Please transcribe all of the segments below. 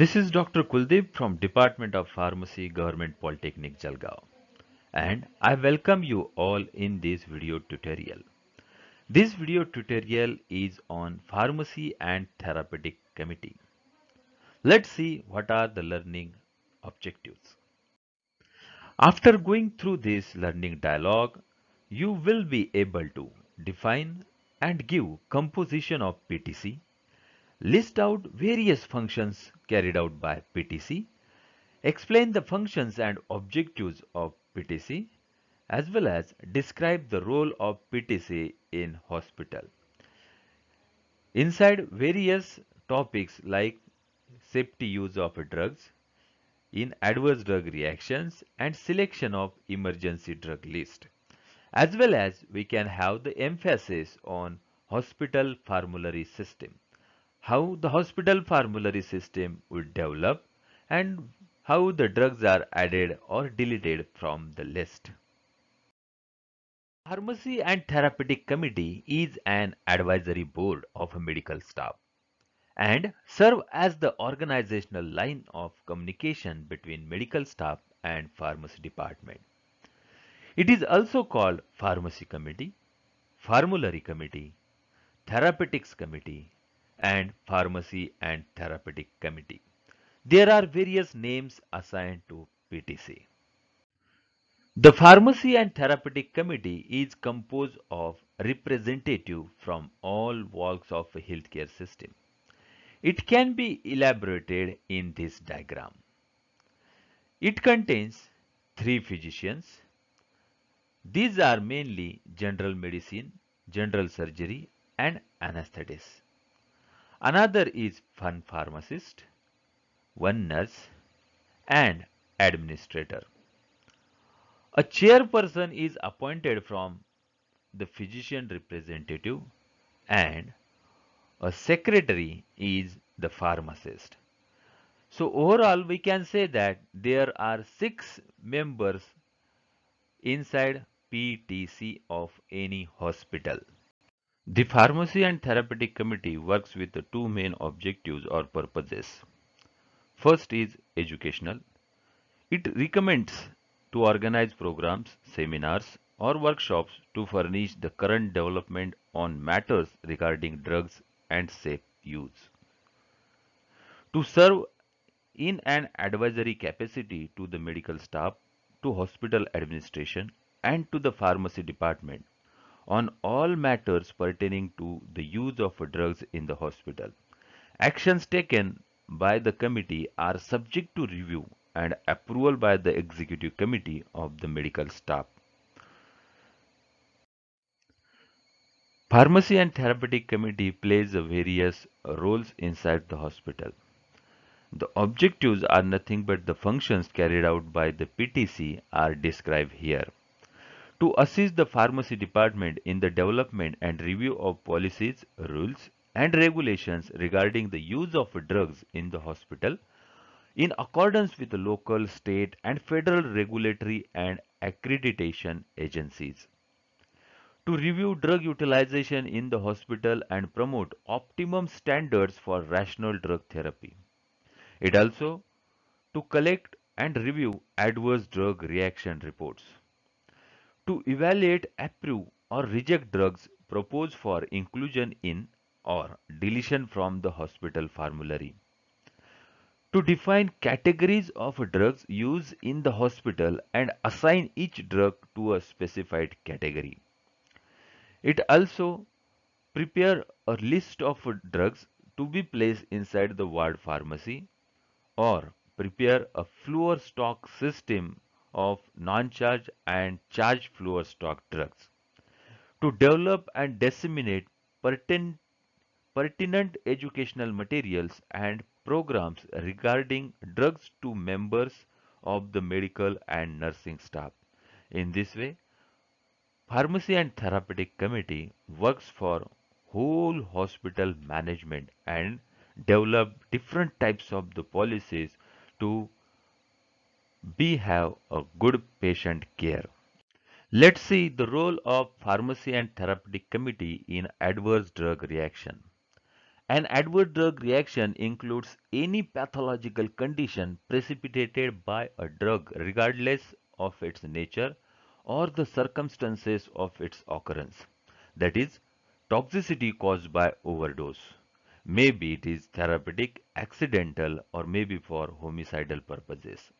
This is Dr. Kuldeep from Department of Pharmacy, Government Polytechnic Jalgaon and I welcome you all in this video tutorial. This video tutorial is on pharmacy and therapeutic committee. Let's see what are the learning objectives. After going through this learning dialogue, you will be able to define and give composition of PTC, list out various functions carried out by PTC, explain the functions and objectives of PTC, as well as describe the role of PTC in hospital. Inside various topics like safety use of drugs, in adverse drug reactions and selection of emergency drug list. As well as we can have the emphasis on hospital formulary system how the hospital formulary system would develop and how the drugs are added or deleted from the list. Pharmacy and Therapeutic Committee is an advisory board of medical staff and serve as the organizational line of communication between medical staff and pharmacy department. It is also called pharmacy committee, formulary committee, therapeutics committee and Pharmacy and Therapeutic Committee. There are various names assigned to PTC. The Pharmacy and Therapeutic Committee is composed of representatives from all walks of the healthcare system. It can be elaborated in this diagram. It contains three physicians. These are mainly general medicine, general surgery and anesthetists. Another is one pharmacist, one nurse and administrator. A chairperson is appointed from the physician representative and a secretary is the pharmacist. So overall we can say that there are six members inside PTC of any hospital. The Pharmacy and Therapeutic Committee works with two main objectives or purposes. First is educational. It recommends to organize programs, seminars or workshops to furnish the current development on matters regarding drugs and safe use. To serve in an advisory capacity to the medical staff, to hospital administration and to the pharmacy department on all matters pertaining to the use of drugs in the hospital. Actions taken by the committee are subject to review and approval by the executive committee of the medical staff. Pharmacy and therapeutic committee plays various roles inside the hospital. The objectives are nothing but the functions carried out by the PTC are described here to assist the pharmacy department in the development and review of policies, rules and regulations regarding the use of drugs in the hospital in accordance with local, state and federal regulatory and accreditation agencies. To review drug utilization in the hospital and promote optimum standards for rational drug therapy. It also to collect and review adverse drug reaction reports to evaluate, approve or reject drugs proposed for inclusion in or deletion from the hospital formulary. To define categories of drugs used in the hospital and assign each drug to a specified category. It also prepare a list of drugs to be placed inside the ward pharmacy or prepare a floor stock system of non-charge and charge stock drugs to develop and disseminate pertin pertinent educational materials and programs regarding drugs to members of the medical and nursing staff. In this way, Pharmacy and Therapeutic Committee works for whole hospital management and develop different types of the policies to we Have a good patient care. Let's see the role of pharmacy and therapeutic committee in adverse drug reaction. An adverse drug reaction includes any pathological condition precipitated by a drug regardless of its nature or the circumstances of its occurrence. That is, toxicity caused by overdose. Maybe it is therapeutic, accidental or maybe for homicidal purposes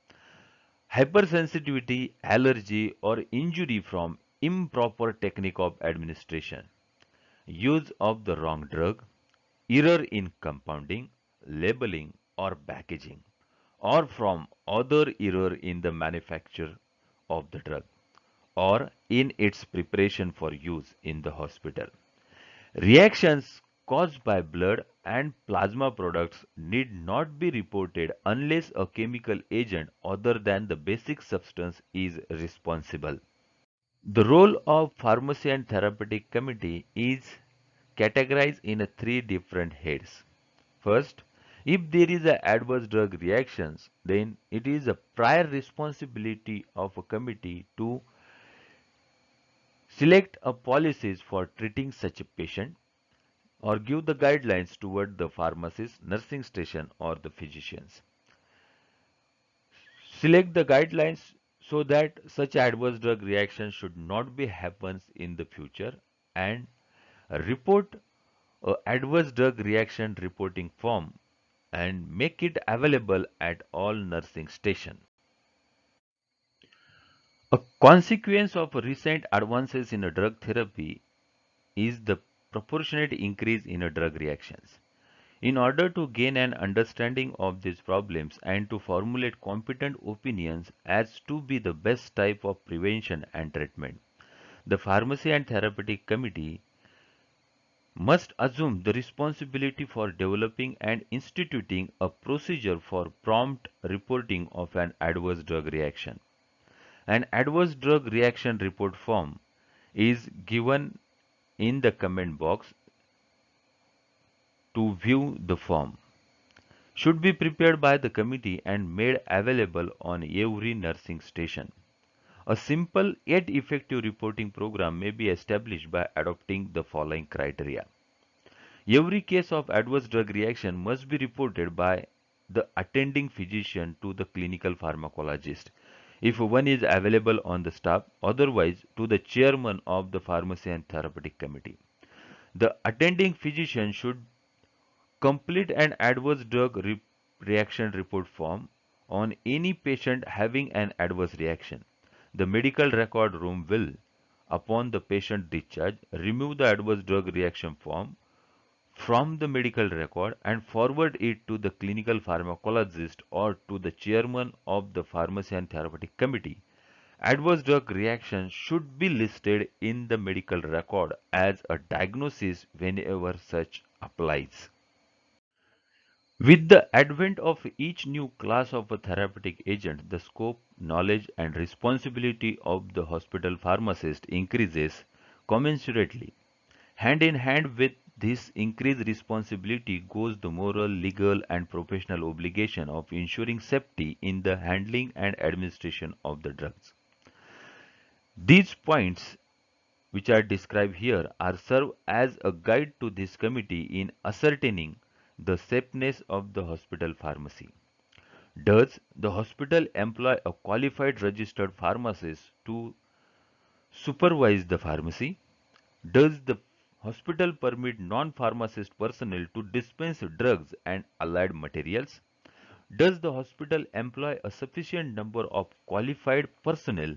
hypersensitivity, allergy or injury from improper technique of administration, use of the wrong drug, error in compounding, labeling or packaging or from other error in the manufacture of the drug or in its preparation for use in the hospital. Reactions caused by blood and plasma products need not be reported unless a chemical agent other than the basic substance is responsible. The role of pharmacy and therapeutic committee is categorized in three different heads. First, if there is an adverse drug reactions, then it is a prior responsibility of a committee to select a policies for treating such a patient or give the guidelines toward the pharmacist, nursing station or the physicians. Select the guidelines so that such adverse drug reactions should not be happens in the future and report uh, adverse drug reaction reporting form and make it available at all nursing station. A consequence of recent advances in drug therapy is the proportionate increase in drug reactions. In order to gain an understanding of these problems and to formulate competent opinions as to be the best type of prevention and treatment, the Pharmacy and Therapeutic Committee must assume the responsibility for developing and instituting a procedure for prompt reporting of an adverse drug reaction. An adverse drug reaction report form is given in the comment box to view the form. Should be prepared by the committee and made available on every nursing station. A simple yet effective reporting program may be established by adopting the following criteria. Every case of adverse drug reaction must be reported by the attending physician to the clinical pharmacologist if one is available on the staff, otherwise to the chairman of the pharmacy and therapeutic committee. The attending physician should complete an adverse drug re reaction report form on any patient having an adverse reaction. The medical record room will, upon the patient discharge, remove the adverse drug reaction form from the medical record and forward it to the clinical pharmacologist or to the chairman of the pharmacy and therapeutic committee. Adverse drug reaction should be listed in the medical record as a diagnosis whenever such applies. With the advent of each new class of a therapeutic agent, the scope, knowledge and responsibility of the hospital pharmacist increases commensurately. Hand in hand with this increased responsibility goes the moral, legal and professional obligation of ensuring safety in the handling and administration of the drugs. These points which are described here are serve as a guide to this committee in ascertaining the safeness of the hospital pharmacy. Does the hospital employ a qualified registered pharmacist to supervise the pharmacy? Does the hospital permit non-pharmacist personnel to dispense drugs and allied materials? Does the hospital employ a sufficient number of qualified personnel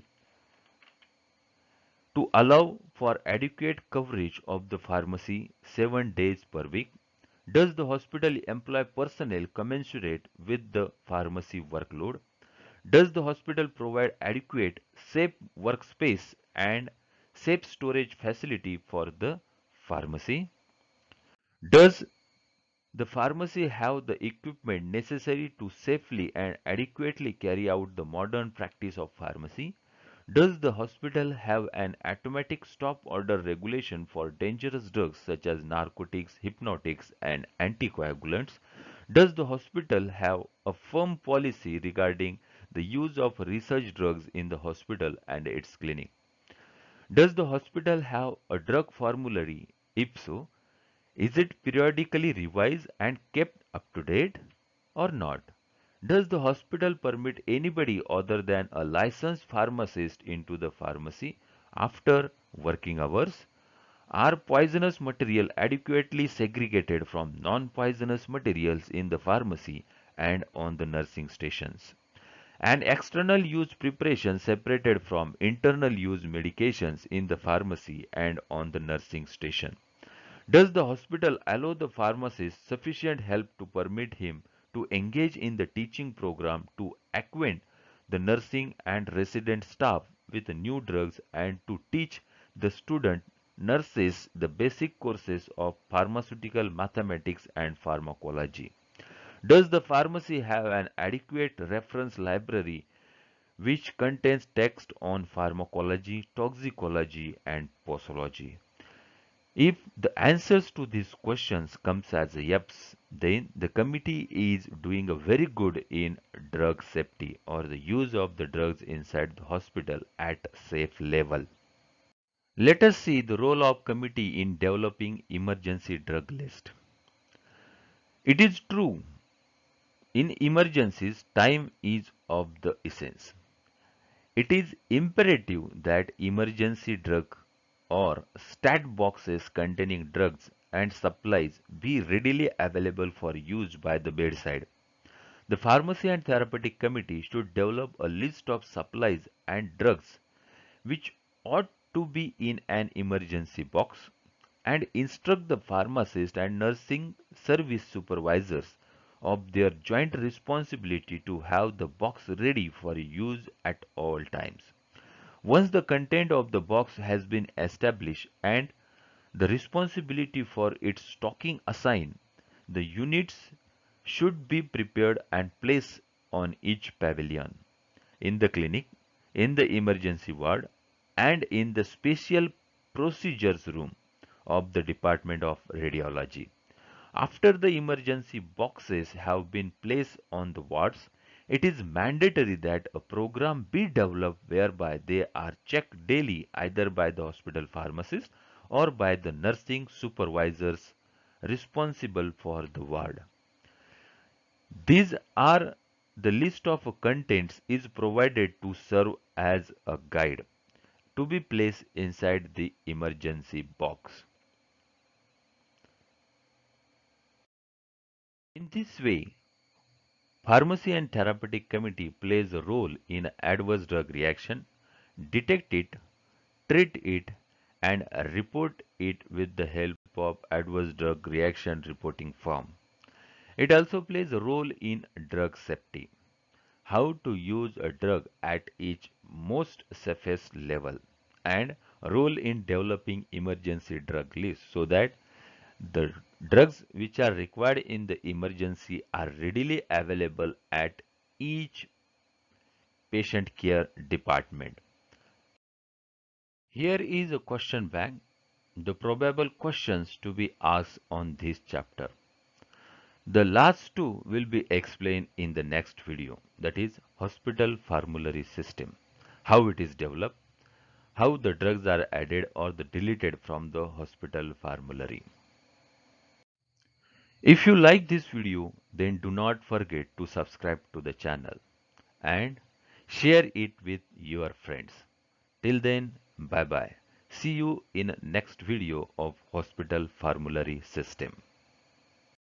to allow for adequate coverage of the pharmacy 7 days per week? Does the hospital employ personnel commensurate with the pharmacy workload? Does the hospital provide adequate safe workspace and safe storage facility for the pharmacy? Does the pharmacy have the equipment necessary to safely and adequately carry out the modern practice of pharmacy? Does the hospital have an automatic stop order regulation for dangerous drugs such as narcotics, hypnotics and anticoagulants? Does the hospital have a firm policy regarding the use of research drugs in the hospital and its clinic? Does the hospital have a drug formulary if so, is it periodically revised and kept up to date or not? Does the hospital permit anybody other than a licensed pharmacist into the pharmacy after working hours? Are poisonous material adequately segregated from non-poisonous materials in the pharmacy and on the nursing stations? And external use preparation separated from internal use medications in the pharmacy and on the nursing station. Does the hospital allow the pharmacist sufficient help to permit him to engage in the teaching program to acquaint the nursing and resident staff with new drugs and to teach the student nurses the basic courses of pharmaceutical mathematics and pharmacology? Does the pharmacy have an adequate reference library which contains text on pharmacology, toxicology and posology? If the answers to these questions comes as yes, then the committee is doing a very good in drug safety or the use of the drugs inside the hospital at safe level. Let us see the role of committee in developing emergency drug list. It is true, in emergencies, time is of the essence. It is imperative that emergency drug or stat boxes containing drugs and supplies be readily available for use by the bedside. The Pharmacy and Therapeutic Committee should develop a list of supplies and drugs which ought to be in an emergency box and instruct the pharmacist and nursing service supervisors of their joint responsibility to have the box ready for use at all times. Once the content of the box has been established and the responsibility for its stocking assigned, the units should be prepared and placed on each pavilion. In the clinic, in the emergency ward and in the special procedures room of the Department of Radiology. After the emergency boxes have been placed on the wards, it is mandatory that a program be developed whereby they are checked daily either by the hospital pharmacist or by the nursing supervisors responsible for the ward. These are the list of contents is provided to serve as a guide to be placed inside the emergency box. In this way, Pharmacy and therapeutic committee plays a role in adverse drug reaction, detect it, treat it, and report it with the help of adverse drug reaction reporting form. It also plays a role in drug safety, how to use a drug at its most safest level, and role in developing emergency drug list so that the drugs which are required in the emergency are readily available at each patient care department. Here is a question bank, the probable questions to be asked on this chapter. The last two will be explained in the next video that is hospital formulary system, how it is developed, how the drugs are added or the deleted from the hospital formulary. If you like this video, then do not forget to subscribe to the channel and share it with your friends. Till then, bye-bye. See you in next video of hospital formulary system.